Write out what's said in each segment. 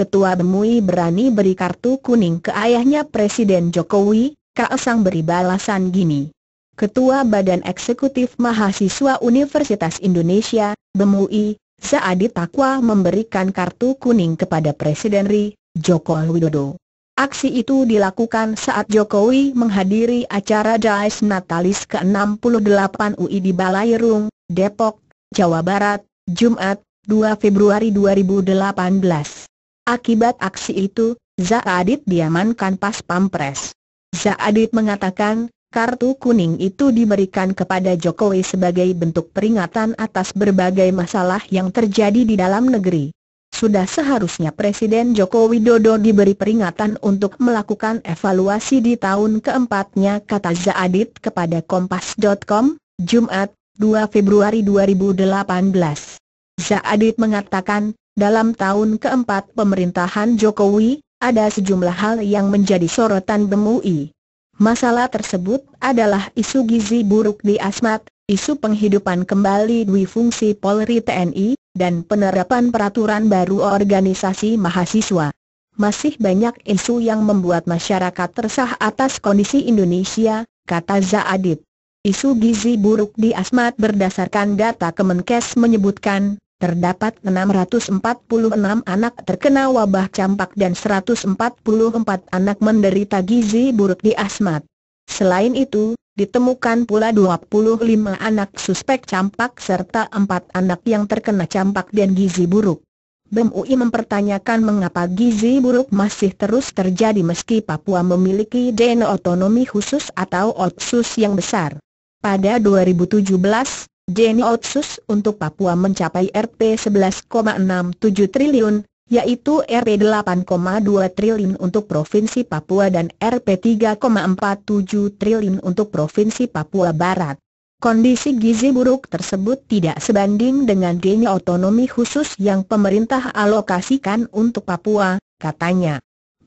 Ketua Bemui berani beri kartu kuning ke ayahnya Presiden Jokowi, Kak beri balasan gini. Ketua Badan Eksekutif Mahasiswa Universitas Indonesia, BEMUI, Zaadi Takwa memberikan kartu kuning kepada Presiden Ri, Joko Widodo. Aksi itu dilakukan saat Jokowi menghadiri acara Jais Natalis ke-68 UI di Balairung, Depok, Jawa Barat, Jumat, 2 Februari 2018. Akibat aksi itu, Zaadit diamankan pas pampres. Zaadit mengatakan, kartu kuning itu diberikan kepada Jokowi sebagai bentuk peringatan atas berbagai masalah yang terjadi di dalam negeri. Sudah seharusnya Presiden Joko Widodo diberi peringatan untuk melakukan evaluasi di tahun keempatnya kata Zaadit kepada Kompas.com, Jumat, 2 Februari 2018. Zaadit mengatakan, dalam tahun keempat pemerintahan Jokowi, ada sejumlah hal yang menjadi sorotan BEMUI. Masalah tersebut adalah isu gizi buruk di Asmat, isu penghidupan kembali dui fungsi Polri TNI, dan penerapan peraturan baru organisasi mahasiswa. Masih banyak isu yang membuat masyarakat tersah atas kondisi Indonesia, kata Zaadit. Isu gizi buruk di Asmat berdasarkan data Kemenkes menyebutkan, terdapat 646 anak terkena wabah campak dan 144 anak menderita gizi buruk di asmat. Selain itu, ditemukan pula 25 anak suspek campak serta 4 anak yang terkena campak dan gizi buruk. BEMUI mempertanyakan mengapa gizi buruk masih terus terjadi meski Papua memiliki DNA otonomi khusus atau otsus yang besar. Pada 2017, Jenny Otsus untuk Papua mencapai Rp 11,67 triliun, yaitu Rp 8,2 triliun untuk Provinsi Papua dan Rp 3,47 triliun untuk Provinsi Papua Barat. Kondisi gizi buruk tersebut tidak sebanding dengan denya otonomi khusus yang pemerintah alokasikan untuk Papua, katanya.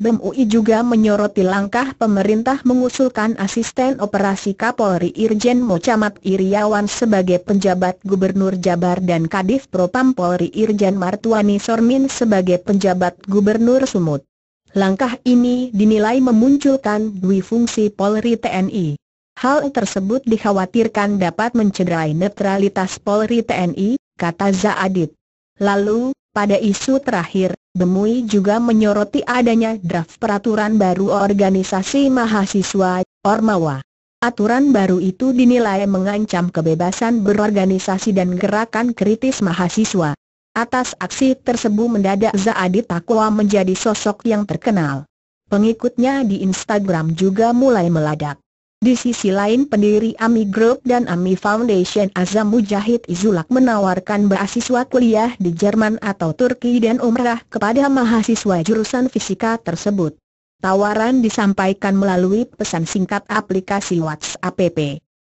BEM UI juga menyoroti langkah pemerintah mengusulkan asisten operasi Kapolri Irjen Mocamat Iriawan sebagai penjabat Gubernur Jabar dan Kadif Propam Polri Irjen Martuani Sormin sebagai penjabat Gubernur Sumut. Langkah ini dinilai memunculkan dui fungsi Polri TNI. Hal tersebut dikhawatirkan dapat mencederai netralitas Polri TNI, kata Zaadit. Lalu, pada isu terakhir, Bemui juga menyoroti adanya draft peraturan baru organisasi mahasiswa, Ormawa. Aturan baru itu dinilai mengancam kebebasan berorganisasi dan gerakan kritis mahasiswa. Atas aksi tersebut mendadak Zaadi Takwa menjadi sosok yang terkenal. Pengikutnya di Instagram juga mulai meladak. Di sisi lain pendiri AMI Group dan AMI Foundation Azam Mujahid Izulak menawarkan beasiswa kuliah di Jerman atau Turki dan umrah kepada mahasiswa jurusan fisika tersebut. Tawaran disampaikan melalui pesan singkat aplikasi WhatsApp.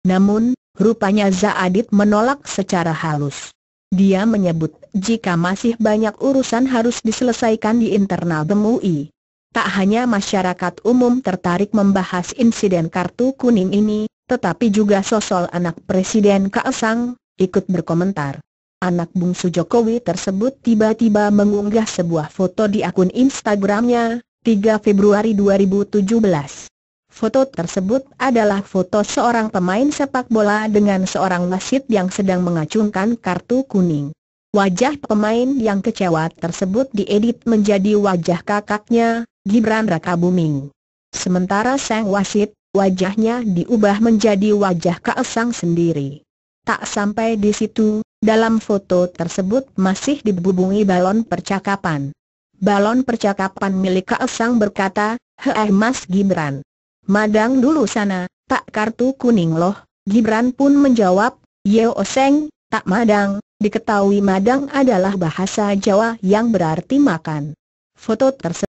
Namun, rupanya Zaadit menolak secara halus. Dia menyebut, jika masih banyak urusan harus diselesaikan di internal BEMUI. Tak hanya masyarakat umum tertarik membahas insiden kartu kuning ini, tetapi juga sosol anak Presiden Kaesang, ikut berkomentar. Anak bungsu Jokowi tersebut tiba-tiba mengunggah sebuah foto di akun Instagramnya, 3 Februari 2017. Foto tersebut adalah foto seorang pemain sepak bola dengan seorang wasit yang sedang mengacungkan kartu kuning. Wajah pemain yang kecewa tersebut diedit menjadi wajah kakaknya, Gibran Raka Buming. Sementara Sang Wasit, wajahnya diubah menjadi wajah Kaesang sendiri. Tak sampai di situ, dalam foto tersebut masih dibubungi balon percakapan. Balon percakapan milik Kaesang berkata, Hei Mas Gibran. Madang dulu sana, tak kartu kuning loh. Gibran pun menjawab, Yeo Seng, tak madang, diketahui madang adalah bahasa Jawa yang berarti makan. Foto tersebut